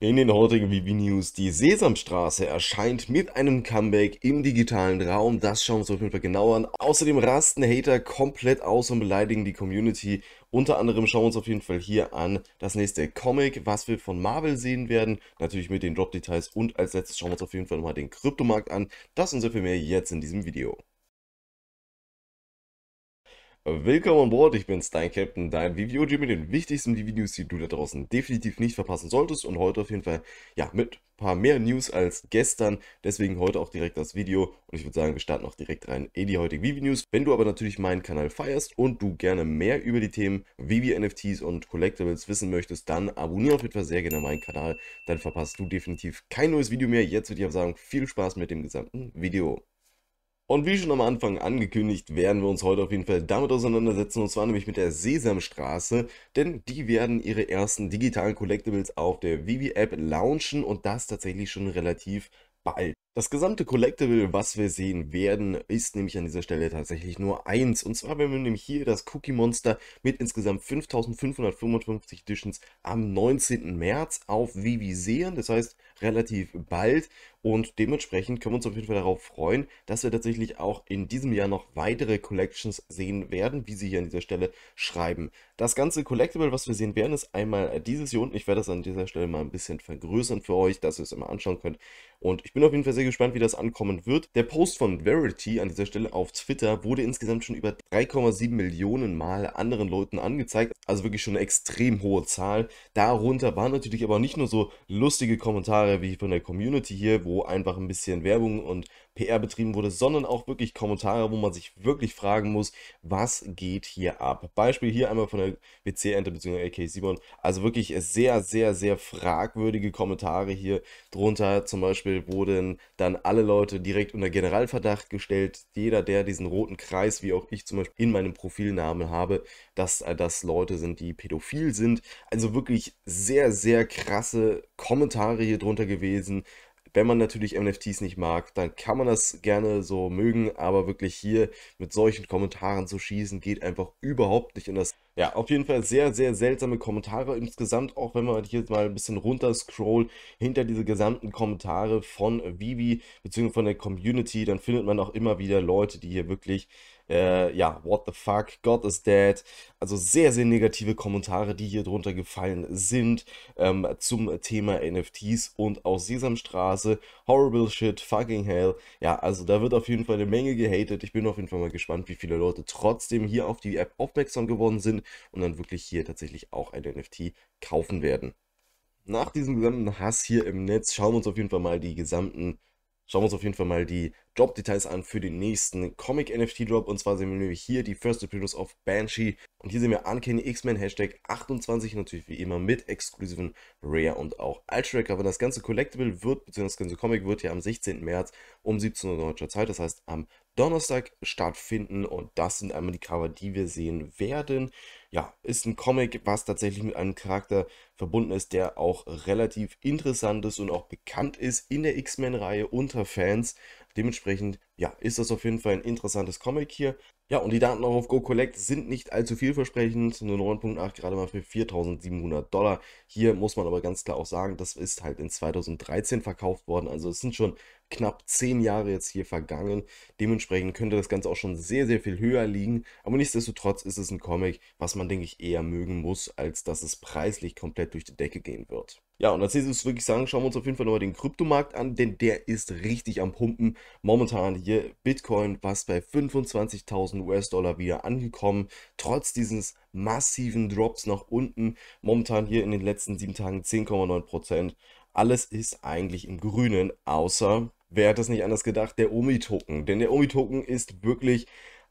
In den heutigen VB News, die Sesamstraße erscheint mit einem Comeback im digitalen Raum, das schauen wir uns auf jeden Fall genauer an. Außerdem rasten Hater komplett aus und beleidigen die Community. Unter anderem schauen wir uns auf jeden Fall hier an das nächste Comic, was wir von Marvel sehen werden, natürlich mit den Drop-Details und als letztes schauen wir uns auf jeden Fall nochmal den Kryptomarkt an. Das und so viel mehr jetzt in diesem Video. Willkommen an Bord, ich bin's, dein Captain, dein VVOG mit den wichtigsten VV-News, die du da draußen definitiv nicht verpassen solltest und heute auf jeden Fall, ja, mit ein paar mehr News als gestern, deswegen heute auch direkt das Video und ich würde sagen, wir starten auch direkt rein in die heutigen VV-News. Wenn du aber natürlich meinen Kanal feierst und du gerne mehr über die Themen VV-NFTs und Collectibles wissen möchtest, dann abonniere auf jeden Fall sehr gerne meinen Kanal, dann verpasst du definitiv kein neues Video mehr. Jetzt würde ich aber sagen, viel Spaß mit dem gesamten Video. Und wie schon am Anfang angekündigt, werden wir uns heute auf jeden Fall damit auseinandersetzen, und zwar nämlich mit der Sesamstraße, denn die werden ihre ersten digitalen Collectibles auf der Vivi-App launchen und das tatsächlich schon relativ bald. Das gesamte Collectible, was wir sehen werden, ist nämlich an dieser Stelle tatsächlich nur eins. Und zwar werden wir nämlich hier das Cookie Monster mit insgesamt 5555 Editions am 19. März auf Vivi sehen. Das heißt, relativ bald. Und dementsprechend können wir uns auf jeden Fall darauf freuen, dass wir tatsächlich auch in diesem Jahr noch weitere Collections sehen werden, wie sie hier an dieser Stelle schreiben. Das ganze Collectible, was wir sehen werden, ist einmal dieses hier unten. Ich werde das an dieser Stelle mal ein bisschen vergrößern für euch, dass ihr es immer anschauen könnt. Und ich bin auf jeden Fall sehr gespannt, wie das ankommen wird. Der Post von Verity an dieser Stelle auf Twitter wurde insgesamt schon über 3,7 Millionen Mal anderen Leuten angezeigt. Also wirklich schon eine extrem hohe Zahl. Darunter waren natürlich aber nicht nur so lustige Kommentare wie von der Community hier, wo einfach ein bisschen Werbung und PR betrieben wurde, sondern auch wirklich Kommentare, wo man sich wirklich fragen muss, was geht hier ab? Beispiel hier einmal von der WC-Ente bzw. ak Simon. Also wirklich sehr, sehr, sehr fragwürdige Kommentare hier drunter. Zum Beispiel wurden dann alle Leute direkt unter Generalverdacht gestellt. Jeder, der diesen roten Kreis, wie auch ich zum Beispiel in meinem Profilnamen habe, dass äh, das Leute sind, die pädophil sind. Also wirklich sehr, sehr krasse Kommentare hier drunter gewesen. Wenn man natürlich NFTs nicht mag, dann kann man das gerne so mögen, aber wirklich hier mit solchen Kommentaren zu schießen, geht einfach überhaupt nicht in das. Ja, auf jeden Fall sehr, sehr seltsame Kommentare insgesamt, auch wenn man halt hier jetzt mal ein bisschen runter scrollt, hinter diese gesamten Kommentare von Vivi bzw. von der Community, dann findet man auch immer wieder Leute, die hier wirklich äh, ja, what the fuck, God is dead. Also sehr, sehr negative Kommentare, die hier drunter gefallen sind ähm, zum Thema NFTs und auch Sesamstraße. Horrible shit, fucking hell. Ja, also da wird auf jeden Fall eine Menge gehatet. Ich bin auf jeden Fall mal gespannt, wie viele Leute trotzdem hier auf die App aufmerksam geworden sind und dann wirklich hier tatsächlich auch ein NFT kaufen werden nach diesem gesamten Hass hier im Netz schauen wir uns auf jeden Fall mal die gesamten schauen wir uns auf jeden Fall mal die Drop-Details an für den nächsten Comic-NFT-Drop. Und zwar sehen wir hier die First Appearance of Banshee. Und hier sehen wir Uncanny X-Men Hashtag 28, natürlich wie immer mit exklusiven Rare und auch Altracker. Aber das ganze Collectible wird, beziehungsweise das ganze Comic wird ja am 16. März um 17 Uhr deutscher Zeit, das heißt am Donnerstag stattfinden. Und das sind einmal die Cover, die wir sehen werden ja, ist ein Comic, was tatsächlich mit einem Charakter verbunden ist, der auch relativ interessant ist und auch bekannt ist in der X-Men-Reihe unter Fans. Dementsprechend, ja, ist das auf jeden Fall ein interessantes Comic hier. Ja, und die Daten auch auf Go Collect sind nicht allzu vielversprechend. Nur 9.8 gerade mal für 4.700 Dollar. Hier muss man aber ganz klar auch sagen, das ist halt in 2013 verkauft worden. Also es sind schon knapp zehn Jahre jetzt hier vergangen. Dementsprechend könnte das Ganze auch schon sehr, sehr viel höher liegen. Aber nichtsdestotrotz ist es ein Comic, was man, denke ich, eher mögen muss, als dass es preislich komplett durch die Decke gehen wird. Ja, und als nächstes wirklich sagen, schauen wir uns auf jeden Fall nochmal den Kryptomarkt an, denn der ist richtig am Pumpen. Momentan hier Bitcoin was bei 25.000 US-Dollar wieder angekommen, trotz dieses massiven Drops nach unten. Momentan hier in den letzten sieben Tagen 10,9%. Alles ist eigentlich im Grünen, außer wer hat das nicht anders gedacht, der Omi-Token. Denn der Omi-Token ist wirklich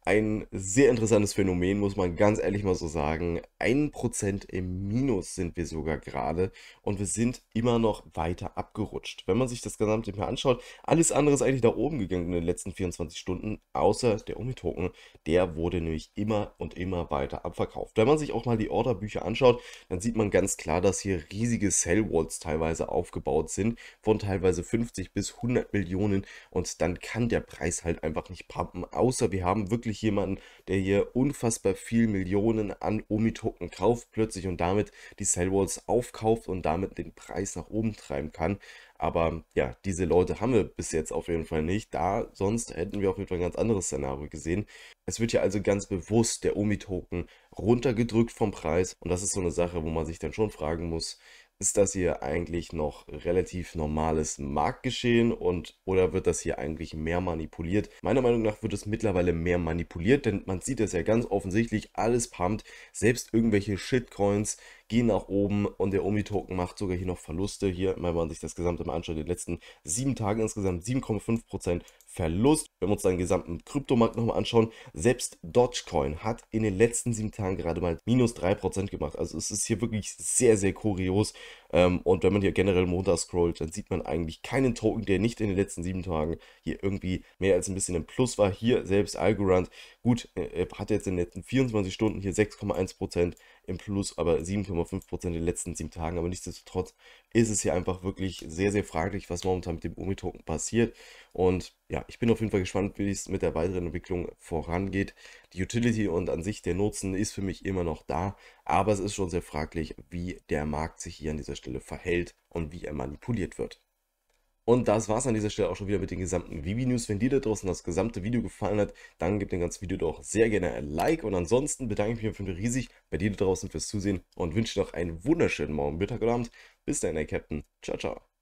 ein sehr interessantes Phänomen, muss man ganz ehrlich mal so sagen. 1% im Minus sind wir sogar gerade und wir sind immer noch weiter abgerutscht. Wenn man sich das gesamte mal anschaut, alles andere ist eigentlich da oben gegangen in den letzten 24 Stunden, außer der Omi-Token. Der wurde nämlich immer und immer weiter abverkauft. Wenn man sich auch mal die Orderbücher anschaut, dann sieht man ganz klar, dass hier riesige Sellwalls teilweise aufgebaut sind, von teilweise 50 bis 100 Millionen und dann kann der Preis halt einfach nicht pumpen, außer wir haben wirklich plötzlich jemanden, der hier unfassbar viel Millionen an Omi-Token kauft plötzlich und damit die Sellwalls aufkauft und damit den Preis nach oben treiben kann. Aber ja, diese Leute haben wir bis jetzt auf jeden Fall nicht. Da sonst hätten wir auf jeden Fall ein ganz anderes Szenario gesehen. Es wird ja also ganz bewusst der Omi-Token runtergedrückt vom Preis. Und das ist so eine Sache, wo man sich dann schon fragen muss, ist das hier eigentlich noch relativ normales Marktgeschehen und oder wird das hier eigentlich mehr manipuliert? Meiner Meinung nach wird es mittlerweile mehr manipuliert, denn man sieht es ja ganz offensichtlich, alles pumpt, selbst irgendwelche Shitcoins, gehen nach oben und der Omi-Token macht sogar hier noch Verluste. Hier, wenn man sich das Gesamte mal anschaut, in den letzten sieben Tagen insgesamt 7,5% Verlust. Wenn wir uns den gesamten Kryptomarkt nochmal anschauen, selbst Dogecoin hat in den letzten sieben Tagen gerade mal minus 3% gemacht. Also es ist hier wirklich sehr, sehr kurios, ähm, und wenn man hier generell munter scrollt, dann sieht man eigentlich keinen Token, der nicht in den letzten sieben Tagen hier irgendwie mehr als ein bisschen im Plus war. Hier selbst Algorand, gut, äh, hat jetzt in den letzten 24 Stunden hier 6,1% im Plus, aber 7,5% in den letzten sieben Tagen. Aber nichtsdestotrotz ist es hier einfach wirklich sehr, sehr fraglich, was momentan mit dem Omi-Token passiert. Und ja, ich bin auf jeden Fall gespannt, wie es mit der weiteren Entwicklung vorangeht. Die Utility und an sich der Nutzen ist für mich immer noch da, aber es ist schon sehr fraglich, wie der Markt sich hier an dieser Stelle verhält und wie er manipuliert wird. Und das war es an dieser Stelle auch schon wieder mit den gesamten Vivi-News. Wenn dir da draußen das gesamte Video gefallen hat, dann gib dem ganzen Video doch sehr gerne ein Like. Und ansonsten bedanke ich mich auf jeden Fall riesig bei dir da draußen fürs Zusehen und wünsche dir noch einen wunderschönen Morgen, Mittag oder Abend. Bis dann, Herr Captain. Ciao, ciao.